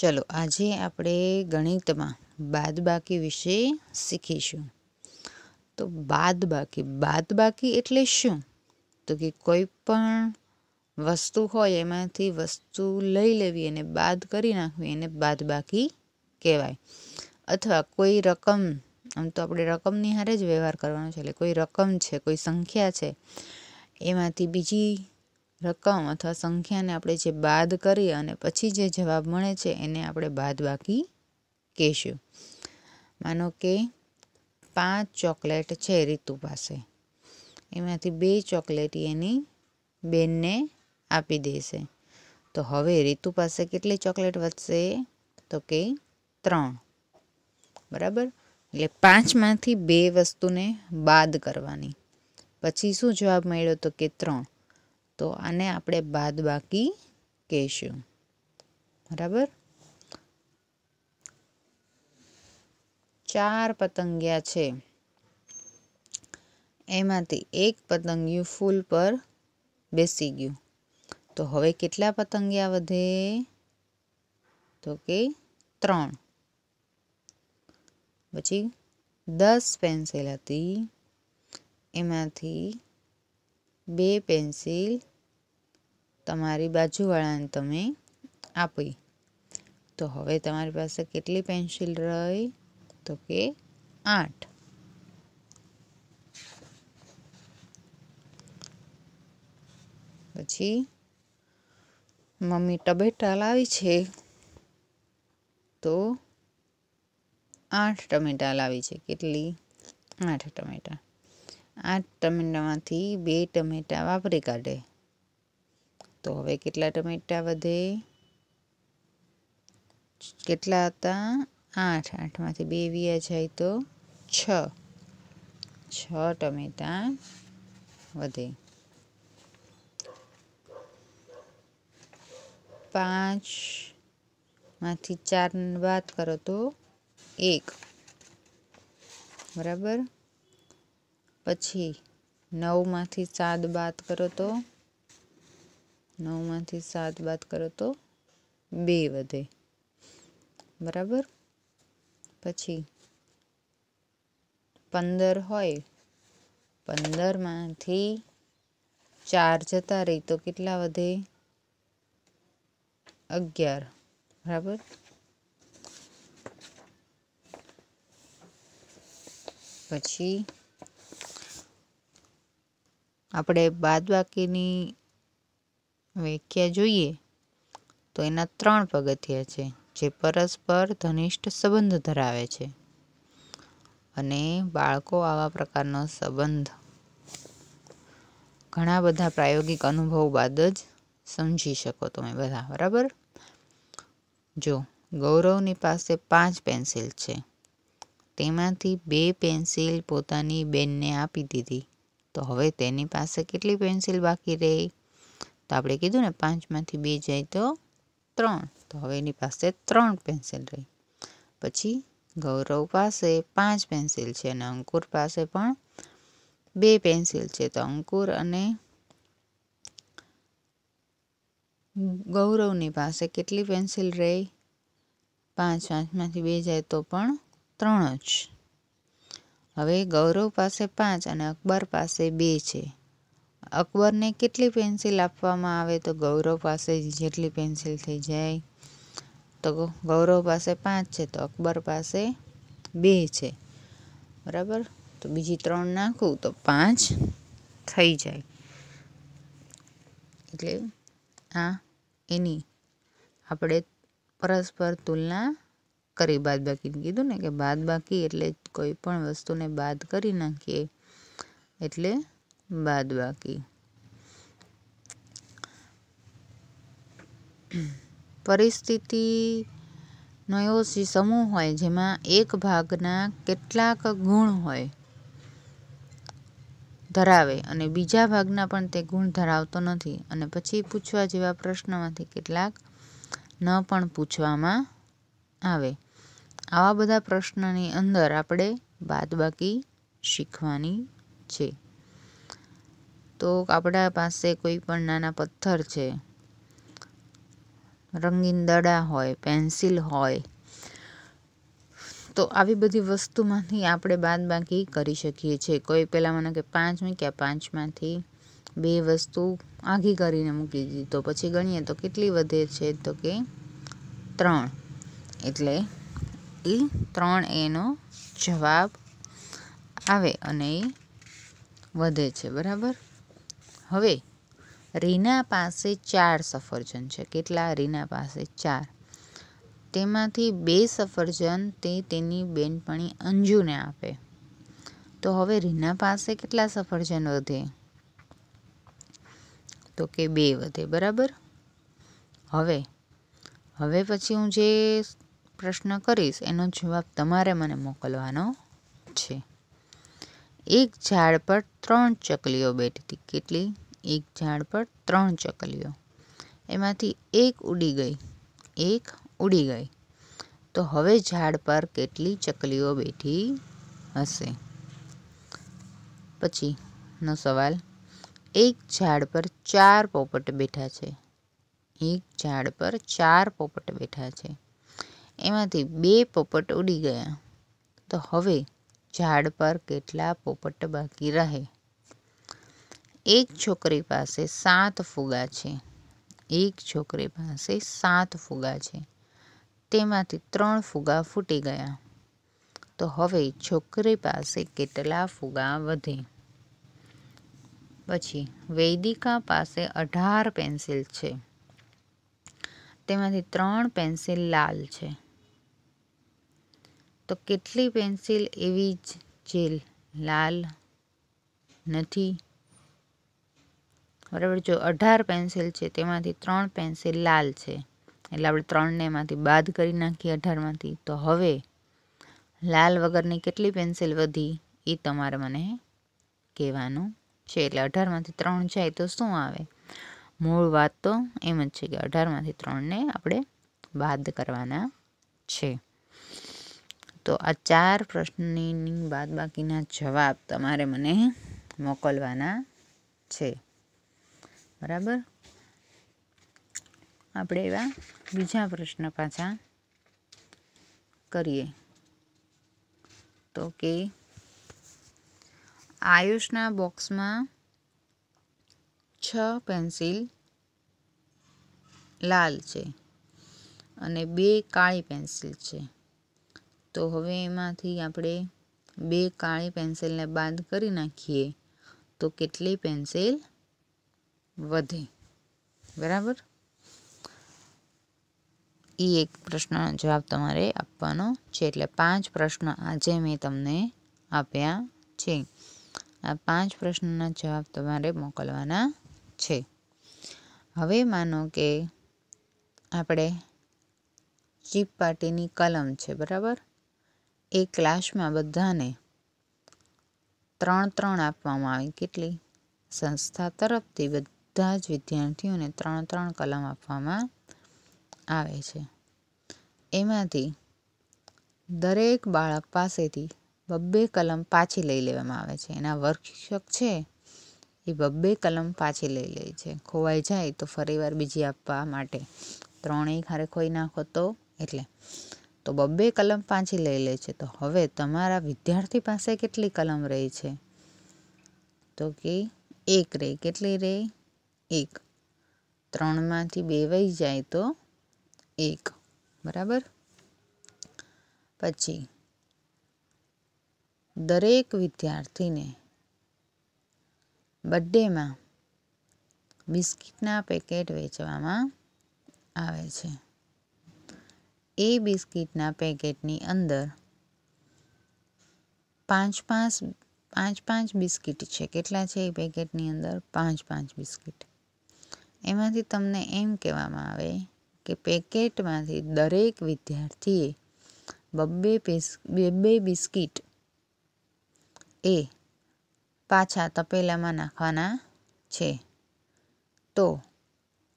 ચલો આજે આપણે ગણિતમાં બાદબાકી વિશે શીખીશું તો બાદબાકી બાદબાકી એટલે શું તો કે કોઈ પણ વસ્તુ હોય એમાંથી વસ્તુ લઈ લેવી અને બાદ કરી નાખવી એને બાદબાકી કહેવાય અથવા કોઈ રકમ આમ તો આપણે રકમની હારે જ વ્યવહાર કરવાનો છે એટલે કોઈ રકમ છે કોઈ સંખ્યા છે એમાંથી બીજી રકમ અથવા સંખ્યાને આપણે જે બાદ કરી અને પછી જે જવાબ મળે છે એને આપણે બાદ બાકી કહેશું માનો કે પાંચ ચોકલેટ છે રીતુ પાસે એમાંથી બે ચોકલેટ એની બેનને આપી દેશે તો હવે રીતુ પાસે કેટલી ચોકલેટ વધશે તો કે ત્રણ બરાબર એટલે પાંચમાંથી બે વસ્તુને બાદ કરવાની પછી શું જવાબ મળ્યો તો કે ત્રણ તો આને આપણે બાદ બાકી કહેશું બરાબર ચાર પતંગિયા છે એમાંથી એક પતંગિયું ફૂલ પર બેસી ગયું તો હવે કેટલા પતંગિયા વધે તો કે ત્રણ પછી દસ પેન્સિલ હતી એમાંથી બે પેન્સિલ તમારી બાજુવાળાને તમે આપી તો હવે તમારી પાસે કેટલી પેન્સિલ રહી તો કે આઠ પછી મમ્મી ટમેટા લાવી છે તો આઠ ટમેટા લાવી છે કેટલી આઠ ટમેટા આઠ ટમેટામાંથી બે ટમેટા વાપરી કાઢે તો હવે કેટલા ટમેટા વધે કેટલા હતા આઠ આઠમાંથી બે વ્યા જાય તો છ છ ટમેટા વધે પાંચમાંથી ચાર વાત કરો તો એક બરાબર પછી 9 માંથી 7 બાદ કરો તો 9 માંથી 7 બાદ કરો તો 2 વધે બરાબર પછી 15 હોય 15 માંથી 4 જતા રહી તો કેટલા વધે 11 બરાબર પછી આપણે બાદબાકીની વ્યાખ્યા જોઈએ તો એના ત્રણ પગથિયા છે જે પરસ્પર ધનિષ્ઠ સંબંધ ધરાવે છે અને બાળકો આવા પ્રકારનો સંબંધ ઘણા બધા પ્રાયોગિક અનુભવ બાદ જ સમજી શકો તમે બધા બરાબર જો ગૌરવની પાસે પાંચ પેન્સિલ છે તેમાંથી બે પેન્સિલ પોતાની બેનને આપી દીધી તો હવે તેની પાસે કેટલી પેન્સિલ બાકી રહી તો આપણે કીધું ને પાંચમાંથી બે જાય તો ત્રણ તો હવે એની પાસે ત્રણ પેન્સિલ રહી પછી ગૌરવ પાસે પાંચ પેન્સિલ છે અને અંકુર પાસે પણ બે પેન્સિલ છે તો અંકુર અને ગૌરવની પાસે કેટલી પેન્સિલ રહી પાંચ પાંચમાંથી બે જાય તો પણ ત્રણ જ હવે ગૌરવ પાસે પાંચ અને અકબર પાસે બે છે અકબરને કેટલી પેન્સિલ આપવામાં આવે તો ગૌરવ પાસે જેટલી પેન્સિલ થઈ જાય તો ગૌરવ પાસે પાંચ છે તો અકબર પાસે બે છે બરાબર તો બીજી ત્રણ નાખું તો પાંચ થઈ જાય એટલે આ એની આપણે પરસ્પર તુલના કરી બાદબાકીને કીધું ને કે બાદબાકી એટલે કોઈ પણ વસ્તુને બાદ કરી નાખીએ એટલે બાદબાકી પરિસ્થિતિનો એવો સમૂહ હોય જેમાં એક ભાગના કેટલાક ગુણ હોય ધરાવે અને બીજા ભાગના પણ તે ગુણ ધરાવતો નથી અને પછી પૂછવા જેવા પ્રશ્નમાંથી કેટલાક ન પણ પૂછવામાં આવે આવા બધા પ્રશ્નની અંદર આપણે બાદબાકી શીખવાની છે તો આપણા પાસે કોઈ પણ નાના પથ્થર છે રંગીન દડા હોય પેન્સિલ હોય તો આવી બધી વસ્તુમાંથી આપણે બાદબાકી કરી શકીએ છીએ કોઈ પહેલાં મને કે પાંચ મૂક્યા પાંચમાંથી બે વસ્તુ આઘી કરીને મૂકી દીધી તો પછી ગણીએ તો કેટલી વધે છે તો કે ત્રણ એટલે એ ત્રણ એનો જવાબ આવે અને એ વધે છે બરાબર હવે રીના પાસે ચાર સફરજન છે કેટલા રીના પાસે ચાર તેમાંથી બે સફરજન તે તેની બેનપણી અંજુને આપે તો હવે રીના પાસે કેટલા સફરજન વધે તો કે બે વધે બરાબર હવે હવે પછી હું જે પ્રશ્ન કરીશ એનો જવાબ તમારે મને મોકલવાનો છે એક ઝાડ પર ત્રણ ચકલીઓ બેઠી કેટલી એક ઝાડ પર ત્રણ ચકલીઓ એમાંથી એક ઉડી ગઈ એક ઉડી ગઈ તો હવે ઝાડ પર કેટલી ચકલીઓ બેઠી હશે પછીનો સવાલ એક ઝાડ પર ચાર પોપટ બેઠા છે એક ઝાડ પર ચાર પોપટ બેઠા છે એમાંથી બે પોપટ ઉડી ગયા તો હવે ઝાડ પર કેટલા પોપટ બાકી રહે એક છોકરી પાસે સાત ફુગા છે એક છોકરી પાસે સાત ફુગા છે તેમાંથી ત્રણ ફુગા ફૂટી ગયા તો હવે છોકરી પાસે કેટલા ફુગા વધે પછી વૈદિકા પાસે અઢાર પેન્સિલ છે તેમાંથી ત્રણ પેન્સિલ લાલ છે તો કેટલી પેન્સિલ એવી જ જે લાલ નથી બરાબર જો અઢાર પેન્સિલ છે તેમાંથી ત્રણ પેન્સિલ લાલ છે એટલે આપણે ત્રણને એમાંથી બાદ કરી નાખીએ અઢારમાંથી તો હવે લાલ વગરની કેટલી પેન્સિલ વધી એ તમારે મને કહેવાનું છે એટલે અઢારમાંથી ત્રણ જાય તો શું આવે મૂળ વાત તો એમ જ છે કે અઢારમાંથી ત્રણને આપણે બાદ કરવાના છે તો આ ચાર પ્રશ્નની બાદબાકીના જવાબ તમારે મને મોકલવાના છે બરાબર આપણે એવા બીજા પ્રશ્ન પાછા કરીએ તો કે આયુષના બોક્સમાં છ પેન્સિલ લાલ છે અને બે કાળી પેન્સિલ છે તો હવે એમાંથી આપણે બે કાળી પેન્સિલને બાદ કરી નાખીએ તો કેટલી પેન્સિલ વધે બરાબર એ એક પ્રશ્નનો જવાબ તમારે આપવાનો છે એટલે પાંચ પ્રશ્ન આજે મેં તમને આપ્યા છે આ પાંચ પ્રશ્નના જવાબ તમારે મોકલવાના છે હવે માનો કે આપણે ચીપ પાટીની કલમ છે બરાબર એ ક્લાસમાં બધાને ત્રણ ત્રણ આપવામાં આવી કેટલી સંસ્થા તરફથી બધા જ વિદ્યાર્થીઓને ત્રણ ત્રણ કલમ આપવામાં આવે છે એમાંથી દરેક બાળક પાસેથી બબ્બે કલમ પાછી લઈ લેવામાં આવે છે એના વર્ગશિક્ષક છે એ બબ્બે કલમ પાછી લઈ લે છે ખોવાઈ જાય તો ફરીવાર બીજી આપવા માટે ત્રણેય ખારે ખોઈ નાખો તો એટલે તો બબ્બે કલમ પાછી લઈ લે છે તો હવે તમારા વિદ્યાર્થી પાસે કેટલી કલમ રહી છે તો કે એક રે કેટલી રે એક ત્રણમાંથી બે વહી જાય તો એક બરાબર પછી દરેક વિદ્યાર્થીને બર્થડેમાં બિસ્કિટના પેકેટ વેચવામાં આવે છે એ બિસ્કિટના પેકેટની અંદર પાંચ પાંચ પાંચ પાંચ બિસ્કિટ છે કેટલા છે એ પેકેટની અંદર પાંચ પાંચ બિસ્કિટ એમાંથી તમને એમ કહેવામાં આવે કે પેકેટમાંથી દરેક વિદ્યાર્થીએ બબ્બે બે બે બિસ્કિટ એ પાછા તપેલામાં નાખવાના છે તો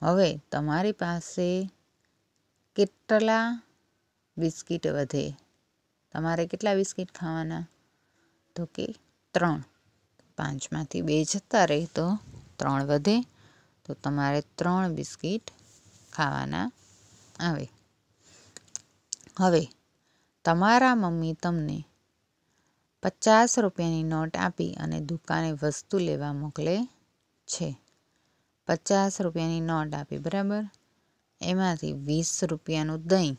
હવે તમારી પાસે કેટલા બિસ્કિટ વધે તમારે કેટલા બિસ્કીટ ખાવાના તો કે ત્રણ પાંચમાંથી બે જતા રહે તો ત્રણ વધે તો તમારે ત્રણ બિસ્કીટ ખાવાના આવે હવે તમારા મમ્મી તમને પચાસ રૂપિયાની નોટ આપી અને દુકાને વસ્તુ લેવા મોકલે છે પચાસ રૂપિયાની નોટ આપી બરાબર એમાંથી વીસ રૂપિયાનું દહીં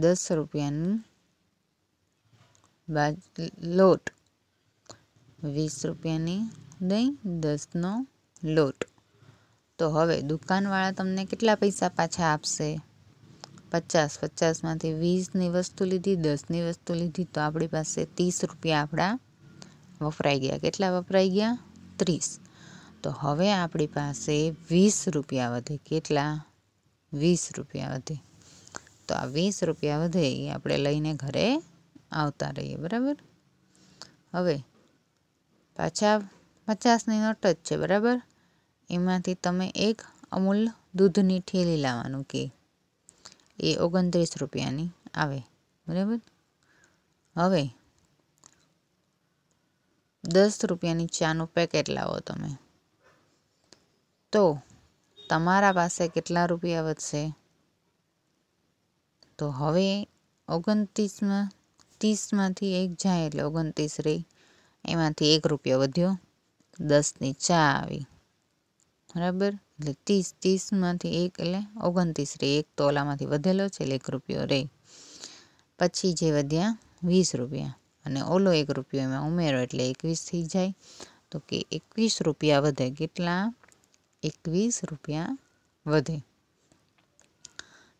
દસ રૂપિયાની બાજ લોટ વીસ રૂપિયાની દહીં દસનો લોટ તો હવે દુકાનવાળા તમને કેટલા પૈસા પાછા આપશે પચાસ પચાસમાંથી વીસની વસ્તુ લીધી દસની વસ્તુ લીધી તો આપણી પાસે ત્રીસ રૂપિયા આપણા વપરાઈ ગયા કેટલા વપરાઈ ગયા ત્રીસ તો હવે આપણી પાસે વીસ રૂપિયા વધે કેટલા વીસ રૂપિયા વધે તો આ વીસ રૂપિયા વધે એ આપણે લઈને ઘરે આવતા રહીએ બરાબર હવે પાછા પચાસની નોટ જ છે બરાબર એમાંથી તમે એક અમૂલ દૂધની ઠેલી લાવવાનું કે એ ઓગણત્રીસ રૂપિયાની આવે બરાબર હવે દસ રૂપિયાની ચાનું પેકેટ લાવો તમે તો તમારા પાસે કેટલા રૂપિયા વધશે તો હવે ઓગણત્રીસમાં ત્રીસમાંથી એક જાય એટલે ઓગણત્રીસ રહી એમાંથી એક રૂપિયો વધ્યો દસની ચા આવી બરાબર એટલે ત્રીસ ત્રીસમાંથી એક એટલે ઓગણત્રીસ રહી એક તોલામાંથી વધેલો છે એટલે એક રૂપિયો રહી પછી જે વધ્યા વીસ રૂપિયા અને ઓલો એક રૂપિયો એમાં ઉમેરો એટલે એકવીસ થઈ જાય તો કે એકવીસ રૂપિયા વધે કેટલા એકવીસ રૂપિયા વધે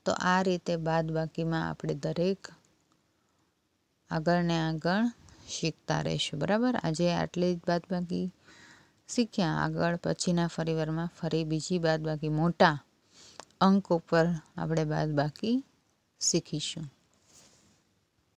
તો આ રીતે બાદ બાકીમાં આપણે દરેક આગળને આગળ શીખતા રહીશું બરાબર આજે આટલી જ બાદ બાકી શીખ્યા આગળ પછીના ફરીવારમાં ફરી બીજી બાદ બાકી મોટા અંક ઉપર આપણે બાદ બાકી શીખીશું